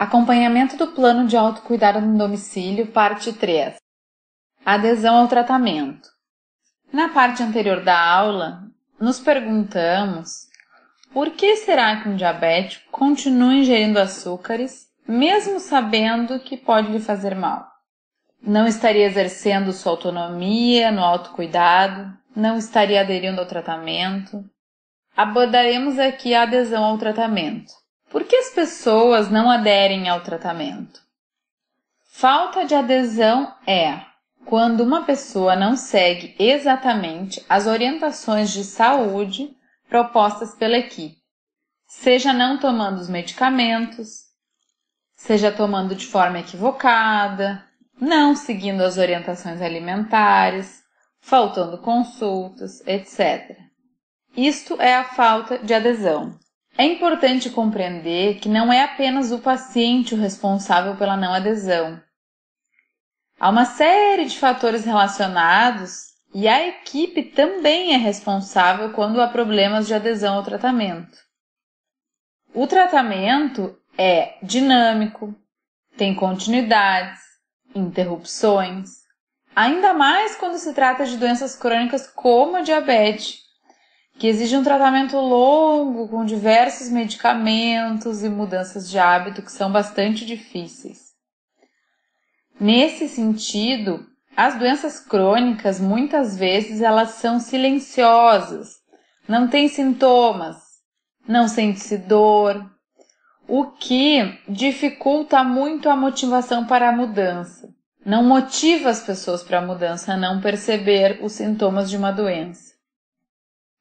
Acompanhamento do Plano de Autocuidado no Domicílio, parte 3. Adesão ao tratamento. Na parte anterior da aula, nos perguntamos por que será que um diabético continua ingerindo açúcares, mesmo sabendo que pode lhe fazer mal? Não estaria exercendo sua autonomia no autocuidado, não estaria aderindo ao tratamento. Abordaremos aqui a adesão ao tratamento por que as pessoas não aderem ao tratamento? Falta de adesão é quando uma pessoa não segue exatamente as orientações de saúde propostas pela equipe, seja não tomando os medicamentos, seja tomando de forma equivocada, não seguindo as orientações alimentares, faltando consultas, etc. Isto é a falta de adesão. É importante compreender que não é apenas o paciente o responsável pela não adesão. Há uma série de fatores relacionados e a equipe também é responsável quando há problemas de adesão ao tratamento. O tratamento é dinâmico, tem continuidades, interrupções, ainda mais quando se trata de doenças crônicas como a diabetes, que exige um tratamento longo, com diversos medicamentos e mudanças de hábito que são bastante difíceis. Nesse sentido, as doenças crônicas muitas vezes elas são silenciosas, não têm sintomas, não sente-se dor, o que dificulta muito a motivação para a mudança. Não motiva as pessoas para a mudança a não perceber os sintomas de uma doença.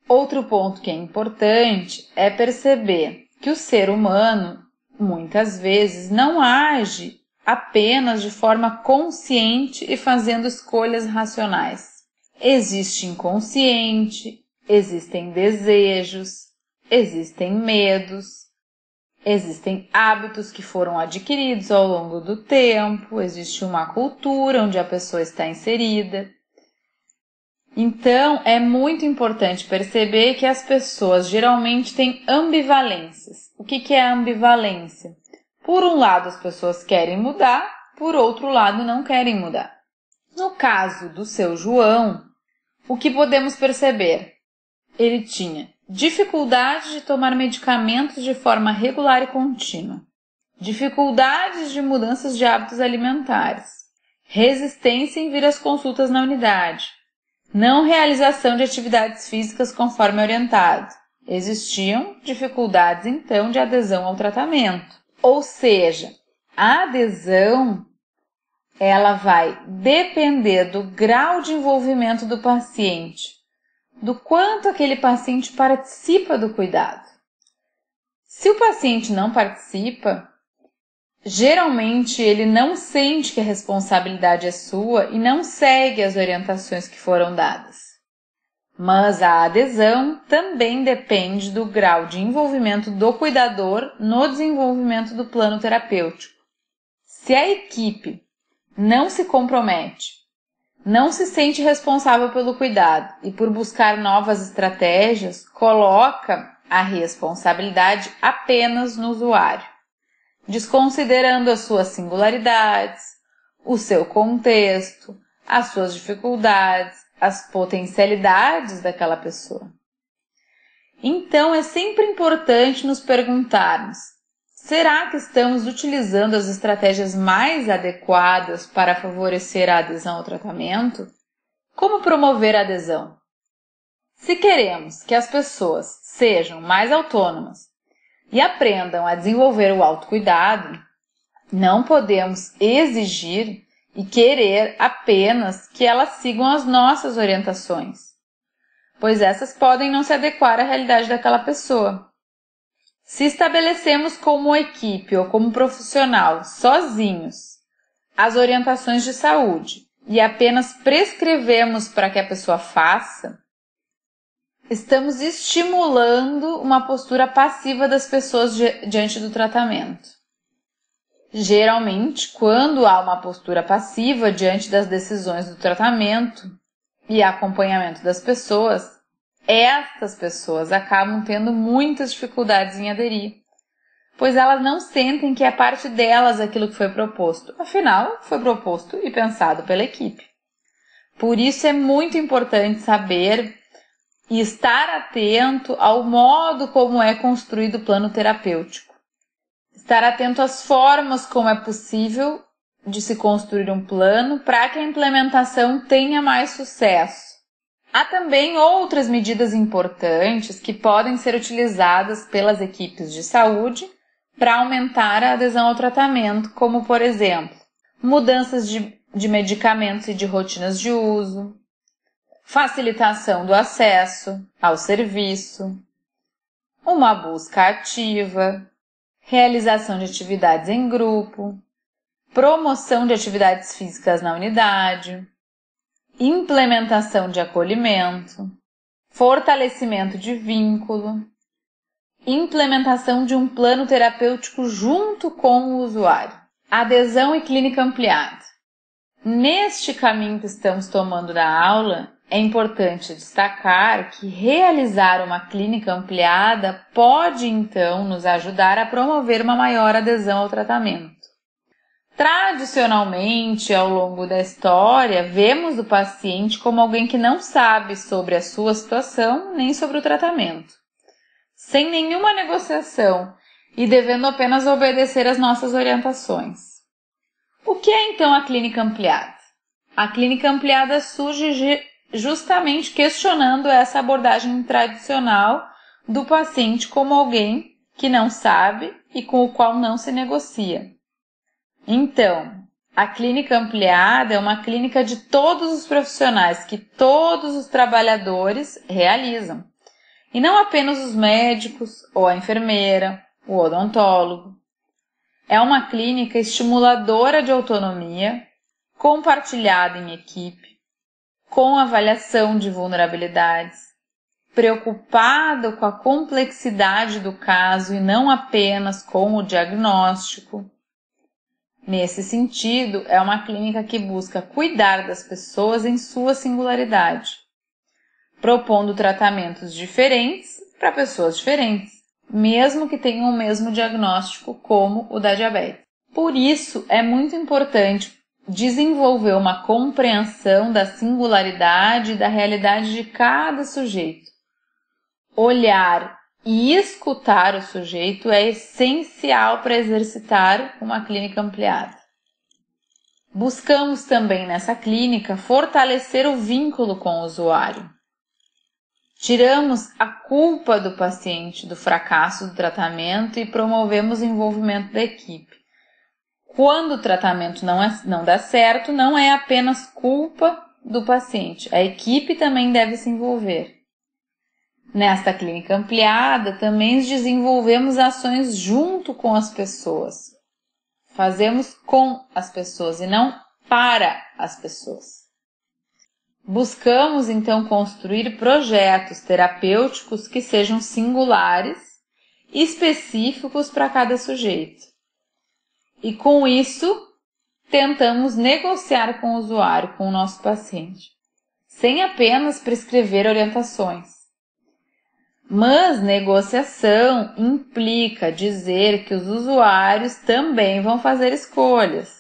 Outro ponto que é importante é perceber que o ser humano muitas vezes não age apenas de forma consciente e fazendo escolhas racionais. Existe inconsciente, existem desejos, existem medos, Existem hábitos que foram adquiridos ao longo do tempo, existe uma cultura onde a pessoa está inserida, então, é muito importante perceber que as pessoas geralmente têm ambivalências. O que, que é ambivalência? Por um lado, as pessoas querem mudar, por outro lado, não querem mudar. No caso do seu João, o que podemos perceber? Ele tinha dificuldade de tomar medicamentos de forma regular e contínua, dificuldades de mudanças de hábitos alimentares, resistência em vir às consultas na unidade, não realização de atividades físicas conforme orientado. Existiam dificuldades então de adesão ao tratamento. Ou seja, a adesão ela vai depender do grau de envolvimento do paciente, do quanto aquele paciente participa do cuidado. Se o paciente não participa, geralmente ele não sente que a responsabilidade é sua e não segue as orientações que foram dadas. Mas a adesão também depende do grau de envolvimento do cuidador no desenvolvimento do plano terapêutico. Se a equipe não se compromete, não se sente responsável pelo cuidado e por buscar novas estratégias, coloca a responsabilidade apenas no usuário desconsiderando as suas singularidades, o seu contexto, as suas dificuldades, as potencialidades daquela pessoa. Então é sempre importante nos perguntarmos: será que estamos utilizando as estratégias mais adequadas para favorecer a adesão ao tratamento? Como promover a adesão? Se queremos que as pessoas sejam mais autônomas, e aprendam a desenvolver o autocuidado, não podemos exigir e querer apenas que elas sigam as nossas orientações, pois essas podem não se adequar à realidade daquela pessoa. Se estabelecemos como equipe ou como profissional, sozinhos, as orientações de saúde e apenas prescrevemos para que a pessoa faça, estamos estimulando uma postura passiva das pessoas diante do tratamento. Geralmente, quando há uma postura passiva diante das decisões do tratamento e acompanhamento das pessoas, estas pessoas acabam tendo muitas dificuldades em aderir, pois elas não sentem que é parte delas aquilo que foi proposto. Afinal, foi proposto e pensado pela equipe. Por isso é muito importante saber e estar atento ao modo como é construído o plano terapêutico. Estar atento às formas como é possível de se construir um plano para que a implementação tenha mais sucesso. Há também outras medidas importantes que podem ser utilizadas pelas equipes de saúde para aumentar a adesão ao tratamento, como, por exemplo, mudanças de, de medicamentos e de rotinas de uso, facilitação do acesso ao serviço, uma busca ativa, realização de atividades em grupo, promoção de atividades físicas na unidade, implementação de acolhimento, fortalecimento de vínculo, implementação de um plano terapêutico junto com o usuário, adesão e clínica ampliada. Neste caminho que estamos tomando na aula, é importante destacar que realizar uma clínica ampliada pode então nos ajudar a promover uma maior adesão ao tratamento. Tradicionalmente, ao longo da história, vemos o paciente como alguém que não sabe sobre a sua situação nem sobre o tratamento. Sem nenhuma negociação e devendo apenas obedecer às nossas orientações. O que é então a clínica ampliada? A clínica ampliada surge justamente questionando essa abordagem tradicional do paciente como alguém que não sabe e com o qual não se negocia. Então, a clínica ampliada é uma clínica de todos os profissionais que todos os trabalhadores realizam, e não apenas os médicos ou a enfermeira, o odontólogo. É uma clínica estimuladora de autonomia, compartilhada em equipe, com avaliação de vulnerabilidades, preocupado com a complexidade do caso e não apenas com o diagnóstico. Nesse sentido, é uma clínica que busca cuidar das pessoas em sua singularidade, propondo tratamentos diferentes para pessoas diferentes, mesmo que tenham o mesmo diagnóstico como o da diabetes. Por isso, é muito importante desenvolveu uma compreensão da singularidade e da realidade de cada sujeito. Olhar e escutar o sujeito é essencial para exercitar uma clínica ampliada. Buscamos também nessa clínica fortalecer o vínculo com o usuário. Tiramos a culpa do paciente do fracasso do tratamento e promovemos o envolvimento da equipe. Quando o tratamento não, é, não dá certo, não é apenas culpa do paciente, a equipe também deve se envolver. Nesta clínica ampliada, também desenvolvemos ações junto com as pessoas. Fazemos com as pessoas e não para as pessoas. Buscamos então construir projetos terapêuticos que sejam singulares, específicos para cada sujeito e com isso tentamos negociar com o usuário, com o nosso paciente, sem apenas prescrever orientações. Mas negociação implica dizer que os usuários também vão fazer escolhas,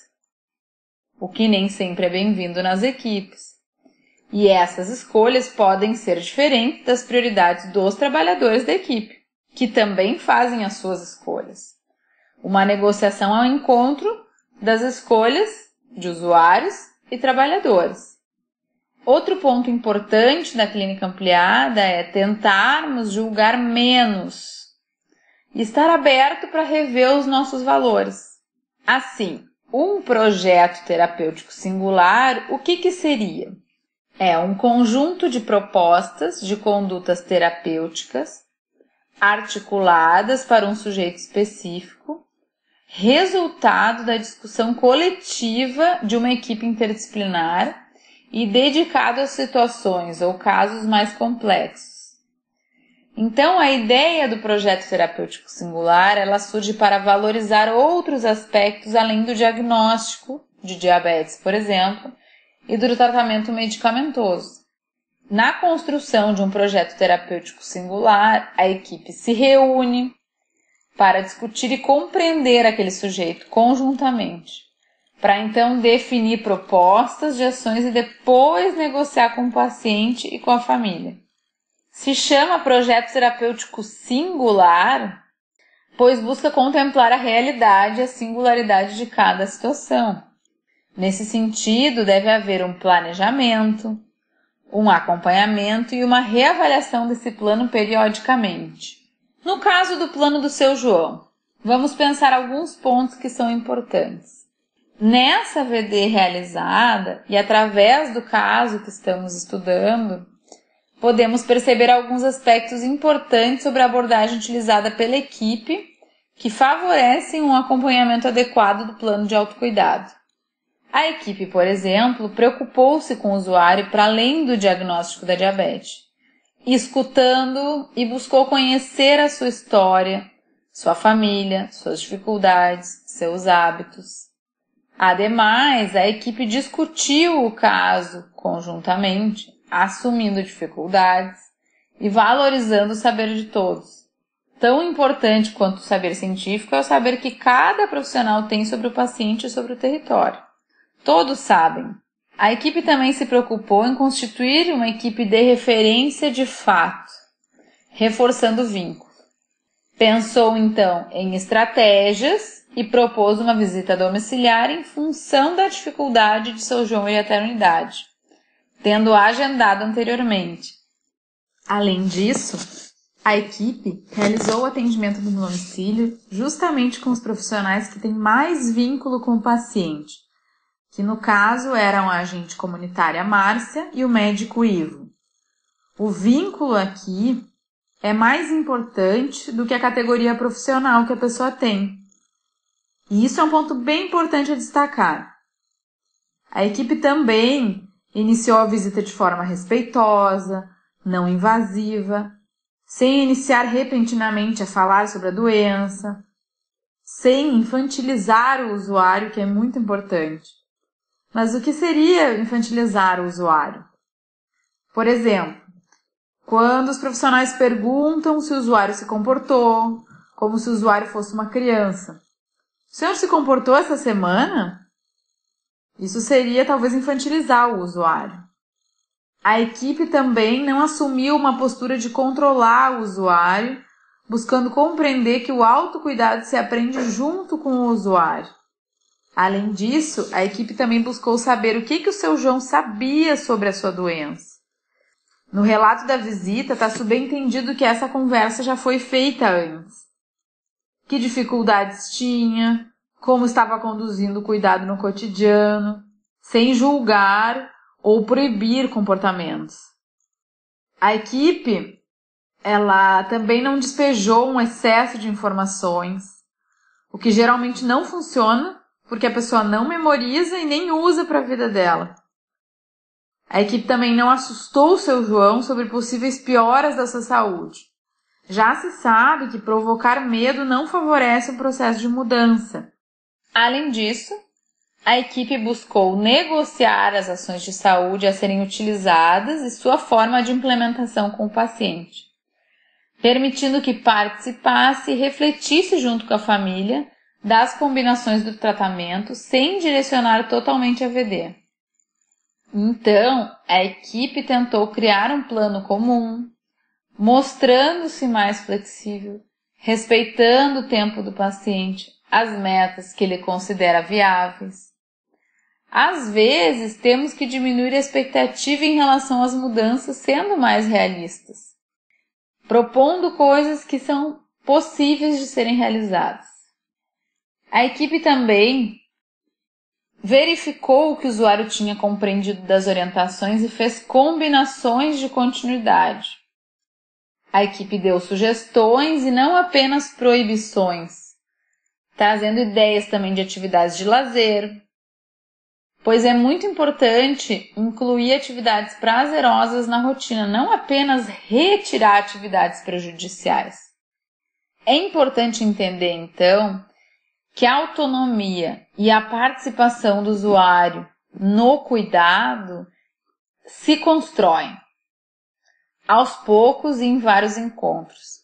o que nem sempre é bem-vindo nas equipes. E essas escolhas podem ser diferentes das prioridades dos trabalhadores da equipe, que também fazem as suas escolhas. Uma negociação é um encontro das escolhas de usuários e trabalhadores. Outro ponto importante da clínica ampliada é tentarmos julgar menos e estar aberto para rever os nossos valores. Assim, um projeto terapêutico singular, o que, que seria? É um conjunto de propostas de condutas terapêuticas articuladas para um sujeito específico resultado da discussão coletiva de uma equipe interdisciplinar e dedicado a situações ou casos mais complexos. Então, a ideia do projeto terapêutico singular, ela surge para valorizar outros aspectos além do diagnóstico de diabetes, por exemplo, e do tratamento medicamentoso. Na construção de um projeto terapêutico singular, a equipe se reúne, para discutir e compreender aquele sujeito conjuntamente, para então definir propostas de ações e depois negociar com o paciente e com a família. Se chama projeto terapêutico singular, pois busca contemplar a realidade e a singularidade de cada situação. Nesse sentido, deve haver um planejamento, um acompanhamento e uma reavaliação desse plano periodicamente. No caso do plano do seu João, vamos pensar alguns pontos que são importantes. Nessa VD realizada e através do caso que estamos estudando, podemos perceber alguns aspectos importantes sobre a abordagem utilizada pela equipe que favorecem um acompanhamento adequado do plano de autocuidado. A equipe, por exemplo, preocupou-se com o usuário para além do diagnóstico da diabetes escutando e buscou conhecer a sua história, sua família, suas dificuldades, seus hábitos. Ademais, a equipe discutiu o caso conjuntamente, assumindo dificuldades e valorizando o saber de todos. Tão importante quanto o saber científico é o saber que cada profissional tem sobre o paciente e sobre o território. Todos sabem, a equipe também se preocupou em constituir uma equipe de referência de fato, reforçando o vínculo. Pensou então em estratégias e propôs uma visita domiciliar em função da dificuldade de seu João ir até a unidade, tendo agendado anteriormente. Além disso, a equipe realizou o atendimento no domicílio justamente com os profissionais que têm mais vínculo com o paciente, que no caso eram a agente comunitária Márcia e o médico Ivo. O vínculo aqui é mais importante do que a categoria profissional que a pessoa tem. E isso é um ponto bem importante a destacar. A equipe também iniciou a visita de forma respeitosa, não invasiva, sem iniciar repentinamente a falar sobre a doença, sem infantilizar o usuário, que é muito importante. Mas o que seria infantilizar o usuário? Por exemplo, quando os profissionais perguntam se o usuário se comportou, como se o usuário fosse uma criança. O senhor se comportou essa semana? Isso seria talvez infantilizar o usuário. A equipe também não assumiu uma postura de controlar o usuário, buscando compreender que o autocuidado se aprende junto com o usuário. Além disso, a equipe também buscou saber o que, que o seu João sabia sobre a sua doença. No relato da visita, está subentendido que essa conversa já foi feita antes. Que dificuldades tinha, como estava conduzindo o cuidado no cotidiano, sem julgar ou proibir comportamentos. A equipe, ela também não despejou um excesso de informações, o que geralmente não funciona porque a pessoa não memoriza e nem usa para a vida dela. A é equipe também não assustou o seu João sobre possíveis pioras da sua saúde. Já se sabe que provocar medo não favorece o processo de mudança. Além disso, a equipe buscou negociar as ações de saúde a serem utilizadas e sua forma de implementação com o paciente, permitindo que participasse e refletisse junto com a família das combinações do tratamento sem direcionar totalmente a VD. Então, a equipe tentou criar um plano comum, mostrando-se mais flexível, respeitando o tempo do paciente, as metas que ele considera viáveis. Às vezes, temos que diminuir a expectativa em relação às mudanças, sendo mais realistas, propondo coisas que são possíveis de serem realizadas. A equipe também verificou o que o usuário tinha compreendido das orientações e fez combinações de continuidade. A equipe deu sugestões e não apenas proibições, trazendo ideias também de atividades de lazer, pois é muito importante incluir atividades prazerosas na rotina, não apenas retirar atividades prejudiciais. É importante entender, então, que a autonomia e a participação do usuário no cuidado se constroem aos poucos e em vários encontros.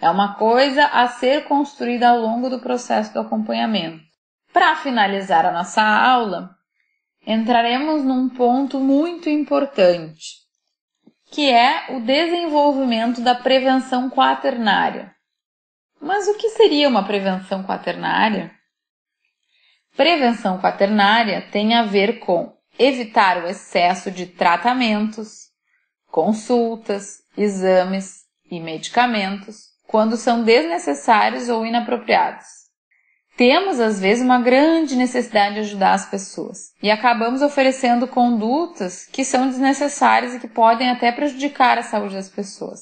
É uma coisa a ser construída ao longo do processo do acompanhamento. Para finalizar a nossa aula, entraremos num ponto muito importante, que é o desenvolvimento da prevenção quaternária. Mas o que seria uma prevenção quaternária? Prevenção quaternária tem a ver com evitar o excesso de tratamentos, consultas, exames e medicamentos quando são desnecessários ou inapropriados. Temos às vezes uma grande necessidade de ajudar as pessoas e acabamos oferecendo condutas que são desnecessárias e que podem até prejudicar a saúde das pessoas.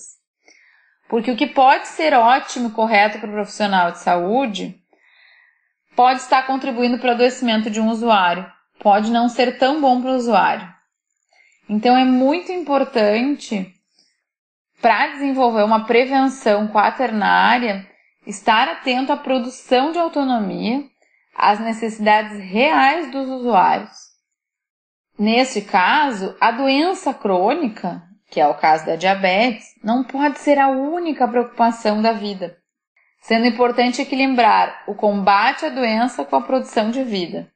Porque o que pode ser ótimo e correto para o profissional de saúde pode estar contribuindo para o adoecimento de um usuário, pode não ser tão bom para o usuário. Então é muito importante para desenvolver uma prevenção quaternária estar atento à produção de autonomia, às necessidades reais dos usuários. Neste caso, a doença crônica, que é o caso da diabetes, não pode ser a única preocupação da vida sendo importante equilibrar o combate à doença com a produção de vida.